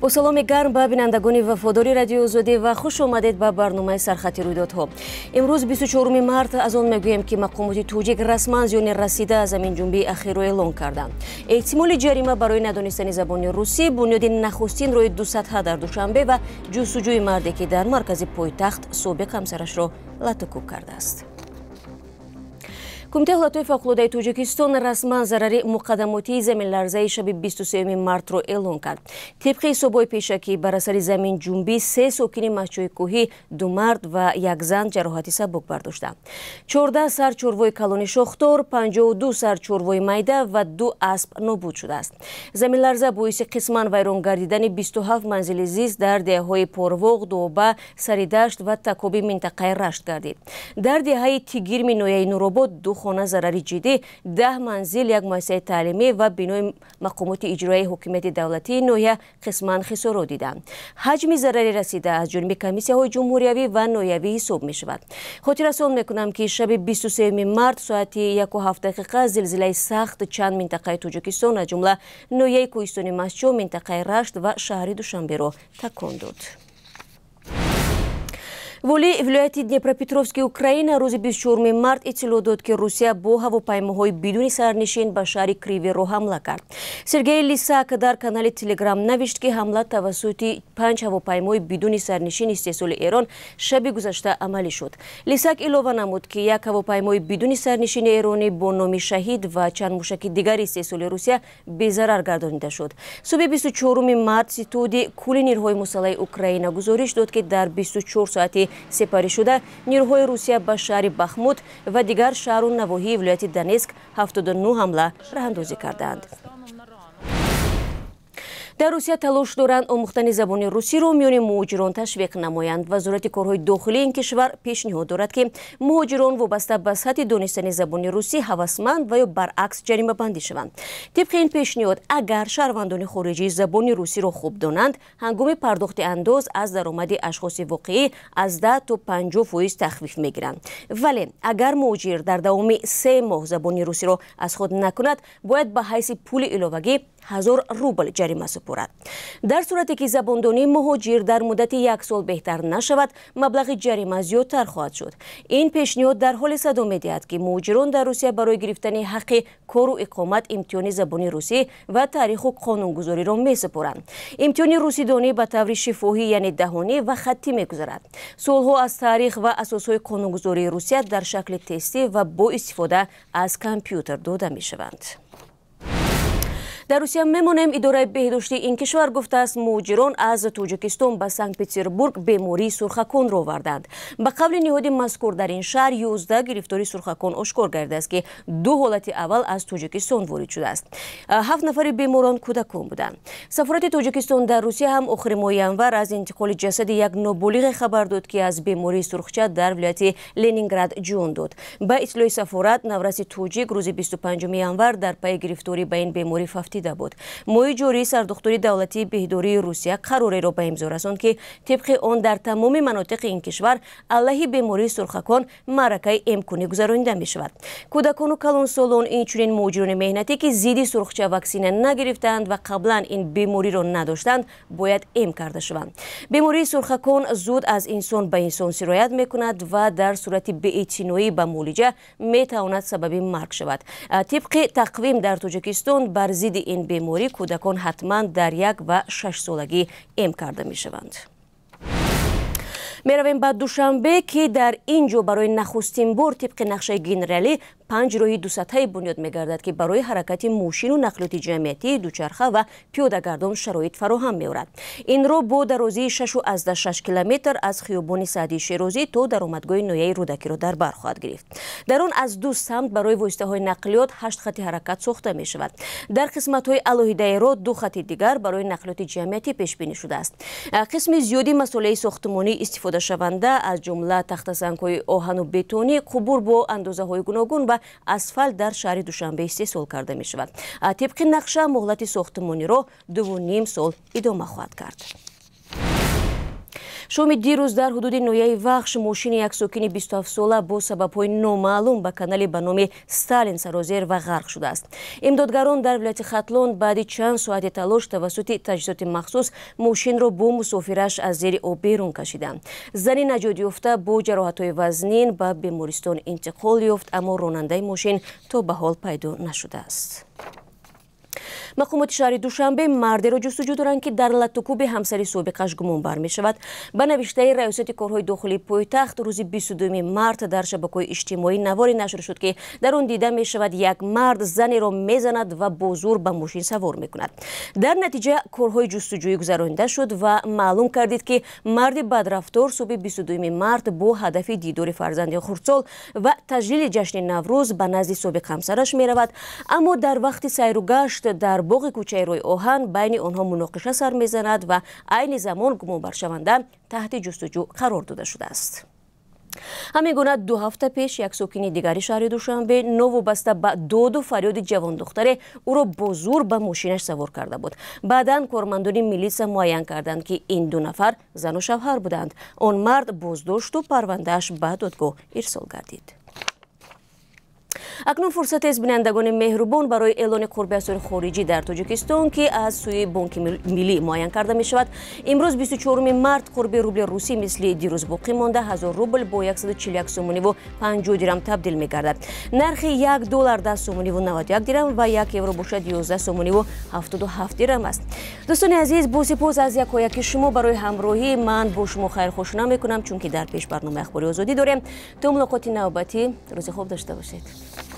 бо саломи гарм ба бинандагони вафодори радиои озодӣ ва хуш омадед ба барномаи сархати рӯйдодҳо имрӯз 24 март аз он мегӯем ки мақомоти тоҷик расман зиёни расида заминҷунбии ахирро эълон карданд эҳтимоли ҷарима барои надонистани забони русӣ бунёди нахустин роҳи дусадҳа дар душанбе ва ҷусуҷӯи марде ки дар маркази пойтахт собиқ ҳамсарашро латукук кардааст кумитаи ҳолатҳои фавқулодаи тоҷикистон расман зарари муқадамотии заминларзаи шаби 23 мартро эълон кард тибқи ҳисобҳои пешакӣ бар асари заминҷунбӣ се сокини маҳчаи кӯҳӣ ду мард ва як зан ҷароҳати сабук бардоштанд 14 сарчорвои калони шохтор 52 сарчорвои майда ва ду асп нобуд шудааст заминларза боиси қисман вайрон гардидани 27 манзили зист дар деҳаҳои порвоғ дуоба саридашт ва такоби минтақаи рашт гардид дар деҳаи тигирми ноияи нуробод ду хона зарари ҷиддӣ даҳ манзил як муассисаи таълимӣ ва бинои мақомоти иҷроии ҳокимияти давлатии ноҳия қисман хисоро диданд ҳаҷми зарари расида аз ҷониби комиссияҳои ҷумҳуриявӣ ва ноявӣ ҳисоб мешавад хотиррасон мекунам ки шаби бсе март соати ҳафт дақиқа зилзилаи сахт чанд минтақаи тоҷикистон аз ҷумла ноҳияи кӯҳистони масҷо минтақаи рашт ва шаҳри душанберо такон дод волии вилояти днепропетровски украина рӯзи 24 март иттилоъ дод ки русия бо ҳавопаймоҳои бидуни сарнишин ба шаҳри кривиро ҳамла кард сергей лисак дар канали телеграм навишт ки ҳамла тавассути панҷ ҳавопаймои бидуни сарнишини истеҳсоли эрон шаби гузашта амалӣ шуд лисак илова намуд ки як ҳавопаймои бидуни сарнишини эронӣ бо номи шаҳид ва чанд мушаки дигари истеҳсоли русия безарар гардонида шуд суби 24 март ситуди кулли нирҳои мусаллаҳи украина гузориш дод ки дар 24 соати сепарӣ шуда нирӯҳои русия ба шаҳри бахмут ва дигар шаҳру навоҳии вилояти донецк 79 ҳамла раҳандозӣ кардаанд дар русия талош доранд омӯхтани забони русиро миёни муҳоҷирон ташвиқ намоянд вазорати корҳои дохилии ин кишвар пешниҳод дорад ки муҳоҷирон вобаста ба сатҳи донистани забони русӣ ҳавасманд ва ё баръакс ҷаримабандӣ шаванд тибқи ин пешниҳод агар шаҳрвандони хориҷӣ забони русиро хуб донанд ҳангоми пардохти андоз аз даромади ашхоси воқеӣ аз да то панҷ фоиз тахвиф мегиранд вале агар муҳоҷир дар давоми се моҳ забони русиро аз худ накунад бояд ба ҳайси пули иловагӣ ҳазор рубл ҷарима супорад дар сурате ки забондонии муҳоҷир дар муддати як сол беҳтар нашавад маблағи ҷарима зиёдтар хоҳад шуд ин пешниҳод дар ҳоле садо медиҳад ки муҳоҷирон дар русия барои гирифтани ҳаққи кору иқомат имтиёни забони русӣ ва таъриху қонунгузориро месупоранд имтиёни русидонӣ ба таври шифоҳӣ яъне даҳонӣ ва хаттӣ мегузарад солҳо аз таърих ва асосҳои қонунгузории русия дар шакли тестӣ ва бо истифода аз компютер дода мешаванд дар русия мемонем идораи беҳдоштии ин кишвар гуфтааст муҳоҷирон аз тоҷикистон ба санкт петербург бемории сурхаконро оварданд ба қавли ниҳоди мазкур дар ин шаҳр 11 гирифтори сурхакон ошкор гардидааст ки ду ҳолати аввал аз тоҷикистон ворид шудааст э, ҳафт нафари беморон кӯдакон буданд сафорати тоҷикистон дар русия ҳам охири моҳи январ аз интиқоли ҷасади як ноболиғе хабар дод ки аз бемории сурхча дар вилояти ленинград ҷон дод ба иттилои сафорат навраси тоҷик рӯзи 25 январ дар пайи гирифторӣ ба ин бемори фафтид расида буд моҳи ҷорӣ сардухтури давлатии беҳдории русия қарореро ба имзо расонд ки тибқи он дар тамоми манотиқи ин кишвар аллаҳи бемории сурхакон маъракаи эмкунӣ гузаронида мешавад кӯдакону калонсолон инчунин муҳоҷирони меҳнатӣ ки зидди сурхча ваксина нагирифтаанд ва қаблан ин бемориро надоштанд бояд эм карда шаванд бемории сурхакон зуд аз инсон ба инсон сирояд мекунад ва дар сурати беэътиноӣ ба муолиҷа метавонад сабаби марг шавад тибқи тақвим дар тоҷикистон бар зидди ин беморӣ кӯдакон ҳатман дар як ва шашсолагӣ эм карда мешаванд меравем ба душанбе ки дар ин ҷо барои нахустин бор тибқи нақшаи генералӣ панҷ роҳи дусатҳае бунёд мегардад ки барои ҳаракати мошину нақлиёти ҷамъиятӣ дучарха ва пиёдагардон шароит фароҳам меорад ин роҳ бо дарозии 66 километр аз хиёбони саъди шерозӣ то даромадгоҳи ноҳияи рӯдакиро дар бар хоҳад гирифт дар он аз ду самт барои воситаҳои нақлиёт ҳашт хати ҳаракат сохта мешавад дар қисматҳои алоҳидаи роҳ ду хати дигар барои нақлиёти ҷамъиятӣ пешбинӣ шудааст қисми зиёди масъолаи сохтмонии истифодашаванда аз ҷумла тахтасангҳои оҳану бетонӣ қубур бо андозаҳои гуногун ва асфальт дар шаҳри душанбе истеҳсол карда мешавад тибқи нақша муҳлати сохтмониро дувуним сол идома хоҳад кард шоми дирӯз дар ҳудуди ноҳияи вахш мошини як сокини бистуҳафтсола бо сабабҳои номаълум ба канале ба номи сталин сарозер ва ғарқ шудааст имдодгарон дар вилояти хатлон баъди чанд соати талош тавассути таҷҳизоти махсус мошинро бо мусофираш аз зери об берун кашиданд зани наҷотёфта бо ҷароҳатҳои вазнин ба бемористон интиқол ёфт аммо ронандаи мошин то ба ҳол пайдо нашудааст мақомоти шаҳри душанбе мардеро ҷустуҷӯ доранд ки дар латукуби ҳамсари собиқаш гумон бармешавад ба навиштаи раёсати корҳои дохили пойтахт рӯзи бд март дар шабакаҳои иҷтимоӣ наворе нашр шуд ки дар он дида мешавад як мард занеро мезанад ва бо зур ба мошин савор мекунад дар натиҷа корҳои ҷустуҷӯӣ гузаронида шуд ва маълум кардид ки марди бадрафтор суби бд март бо ҳадафи дидори фарзанди хурдсол ва тажлили ҷашни наврӯз ба назди собиқ ҳамсараш меравад аммо дар вақти сайругашт дар дар боғи кӯчаи рои оҳан байни онҳо муноқиша сар мезанад ва айни замон гумонбаршаванда таҳти ҷустуҷӯ қарор дода шудааст ҳамин гуна ду ҳафта пеш як сокини дигари шаҳри душанбе новобаста ба доду фарёди ҷавондухтаре ӯро бо зур ба мошинаш савор карда буд баъдан кормандони милисия муайян карданд ки ин ду нафар зану шавҳар буданд он мард боздошту парвандааш ба додгоҳ ирсол гардид اکنون فرصت است بینندگان مهربان برای اعلان قرب اسون خارجی در تاجیکستان که از سوی بانک ملی معین کرده می شود امروز 24 مارت قرب روبل روسی مثل دیروز باقی مانده 1000 روبل با 141 سومونی و 50 درم تبدیل می گردد نرخ 1 دلار 10 سومونی و 91 درم و 1 یورو بشد 11 سومونی و 77 درم است دوستان عزیز با پوز از یک و یک شما برای همراهی من با شما خیر خوشنام کنم چون که در پیش برنامه اخباری آزادی داریم تا نوبتی روز